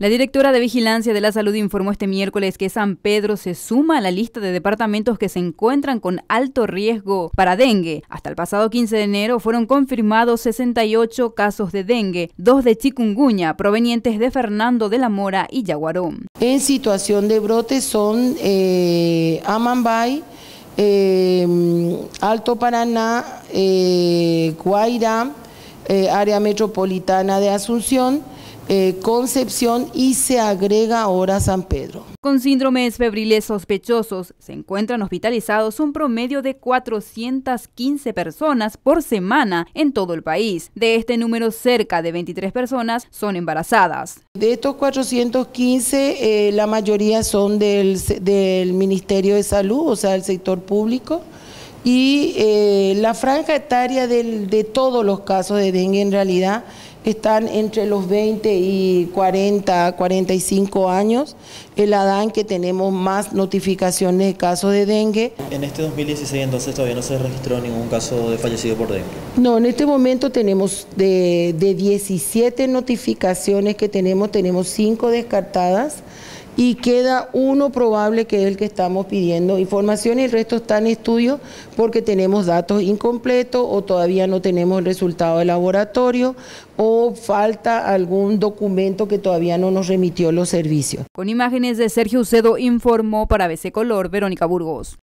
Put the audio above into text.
La directora de Vigilancia de la Salud informó este miércoles que San Pedro se suma a la lista de departamentos que se encuentran con alto riesgo para dengue. Hasta el pasado 15 de enero fueron confirmados 68 casos de dengue, dos de chikunguña provenientes de Fernando de la Mora y Yaguarón. En situación de brote son eh, Amambay, eh, Alto Paraná, eh, Guaira, área metropolitana de Asunción, eh, concepción y se agrega ahora San Pedro. Con síndromes febriles sospechosos se encuentran hospitalizados un promedio de 415 personas por semana en todo el país. De este número, cerca de 23 personas son embarazadas. De estos 415, eh, la mayoría son del, del Ministerio de Salud, o sea, del sector público y eh, la franja etaria de todos los casos de dengue en realidad están entre los 20 y 40, 45 años, el en que tenemos más notificaciones de casos de dengue. En este 2016 entonces todavía no se registró ningún caso de fallecido por dengue. No, en este momento tenemos de, de 17 notificaciones que tenemos, tenemos 5 descartadas y queda uno probable que es el que estamos pidiendo información y el resto está en estudio porque tenemos datos incompletos o todavía no tenemos el resultado de laboratorio o falta algún documento que todavía no nos remitió los servicios. Con imágenes de Sergio Ucedo informó para BC Color Verónica Burgos.